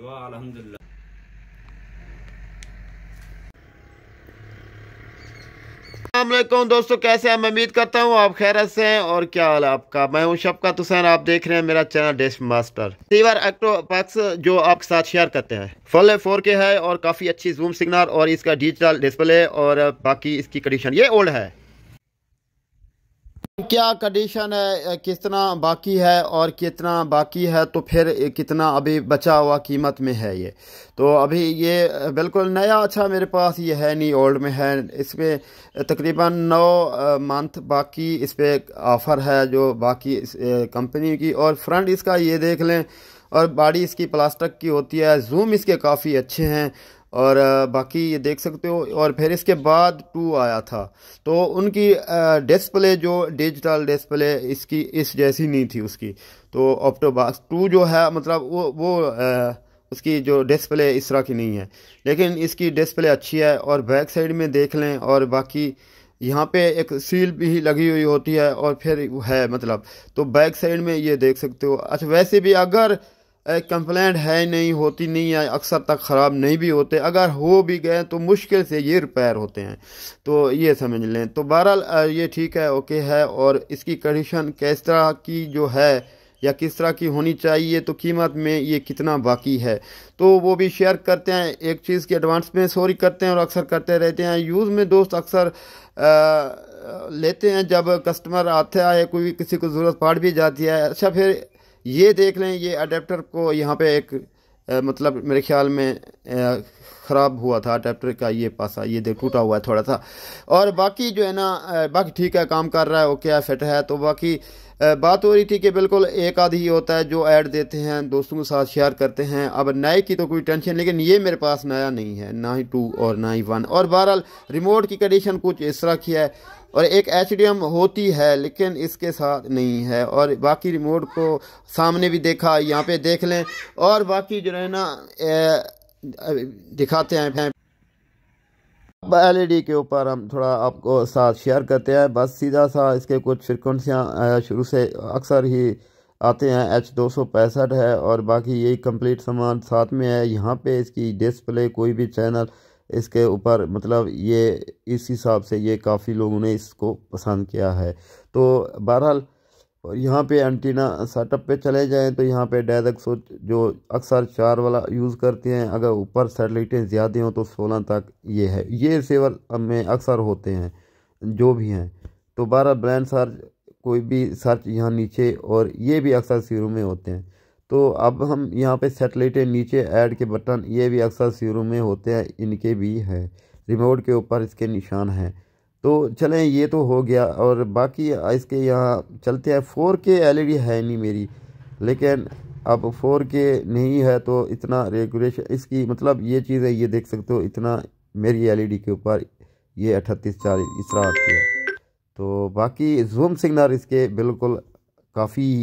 दुआ दोस्तों कैसे हैं मैं उम्मीद करता हूँ आप खैरत से हैं और क्या हाल आपका मैं हूं शबका तुसैन आप देख रहे हैं मेरा चैनल डिश मास्टर सीवर एक्ट्रोपक्स जो आपके साथ शेयर करते हैं फुल फोर के है और काफ़ी अच्छी जूम सिग्नल और इसका डिजिटल डिस्प्ले और बाकी इसकी कंडीशन ये ओल्ड है क्या कंडीशन है कितना बाकी है और कितना बाकी है तो फिर कितना अभी बचा हुआ कीमत में है ये तो अभी ये बिल्कुल नया अच्छा मेरे पास ये है नहीं ओल्ड में है इसमें तकरीबन नौ मंथ बाकी इस पर ऑफ़र है जो बाकी कंपनी की और फ्रंट इसका ये देख लें और बाड़ी इसकी प्लास्टिक की होती है जूम इसके काफ़ी अच्छे हैं और बाकी ये देख सकते हो और फिर इसके बाद टू आया था तो उनकी डिस्प्ले जो डिजिटल डिस्प्ले इसकी इस जैसी नहीं थी उसकी तो ऑप्टोबाक्स टू जो है मतलब वो वो आ, उसकी जो डिस्प्ले इस तरह की नहीं है लेकिन इसकी डिस्प्ले अच्छी है और बैक साइड में देख लें और बाकी यहाँ पे एक सील भी लगी हुई होती है और फिर है मतलब तो बैक साइड में ये देख सकते हो अच्छा वैसे भी अगर कंप्लेंट है नहीं होती नहीं है अक्सर तक ख़राब नहीं भी होते अगर हो भी गए तो मुश्किल से ये रिपेयर होते हैं तो ये समझ लें तो बहरहाल ये ठीक है ओके है और इसकी कंडीशन किस तरह की जो है या किस तरह की होनी चाहिए तो कीमत में ये कितना बाकी है तो वो भी शेयर करते हैं एक चीज़ के एडवांस में सॉरी करते हैं और अक्सर करते रहते हैं यूज़ में दोस्त अक्सर लेते हैं जब कस्टमर आता है कोई किसी को ज़रूरत पड़ भी जाती है अच्छा फिर ये देख लें ये अडेप्टर को यहाँ पे एक आ, मतलब मेरे ख्याल में ख़राब हुआ था अडेप्टर का ये पासा ये देख टूटा हुआ है थोड़ा सा और बाकी जो है ना बाकी ठीक है काम कर रहा है ओके है फिट है तो बाकी बात हो रही थी कि बिल्कुल एक आध ही होता है जो ऐड देते हैं दोस्तों के साथ शेयर करते हैं अब नए की तो कोई टेंशन लेकिन ये मेरे पास नया नहीं है ना ही टू और ना ही वन और बहरहाल रिमोट की कंडीशन कुछ इस तरह की है और एक एच होती है लेकिन इसके साथ नहीं है और बाकी रिमोट को सामने भी देखा यहाँ पे देख लें और बाकी जो है ना दिखाते हैं एलईडी e के ऊपर हम थोड़ा आपको साथ शेयर करते हैं बस सीधा सा इसके कुछ फ्रिक्वेंसियाँ शुरू से अक्सर ही आते हैं एच दो सौ पैंसठ है और बाकी यही कंप्लीट सामान साथ में है यहाँ पे इसकी डिस्प्ले कोई भी चैनल इसके ऊपर मतलब ये इस हिसाब से ये काफ़ी लोगों ने इसको पसंद किया है तो बहरहाल और यहाँ पे एंटीना सेटअप पे चले जाएँ तो यहाँ पे डायरेक्ट सोच जो अक्सर चार वाला यूज़ करते हैं अगर ऊपर सेटेलाइटें ज़्यादा हों तो सोलह तक ये है ये सेवर में अक्सर होते हैं जो भी हैं तो बारह ब्रांड सर्च कोई भी सर्च यहाँ नीचे और ये भी अक्सर सीरू में होते हैं तो अब हम यहाँ पे सेटेलाइटें नीचे ऐड के बटन ये भी अक्सर सीरू में होते हैं इनके भी है रिमोट के ऊपर इसके निशान हैं तो चलें ये तो हो गया और बाकी इसके यहाँ चलते हैं फोर के एल है नहीं मेरी लेकिन अब फोर के नहीं है तो इतना रेगुलेशन इसकी मतलब ये चीज़ है ये देख सकते हो इतना मेरी एलईडी के ऊपर ये अठतीस चालीस इस तरह आती है तो बाकी जूम सिग्नल इसके बिल्कुल काफ़ी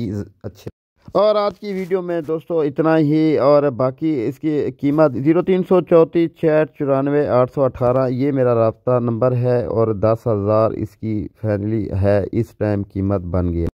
अच्छे और आज की वीडियो में दोस्तों इतना ही और बाकी इसकी कीमत ज़ीरो तीन सौ चौंतीस छियाठ चौरानवे आठ सौ अठारह ये मेरा रास्ता नंबर है और दस हज़ार इसकी फैमिली है इस टाइम कीमत बन गया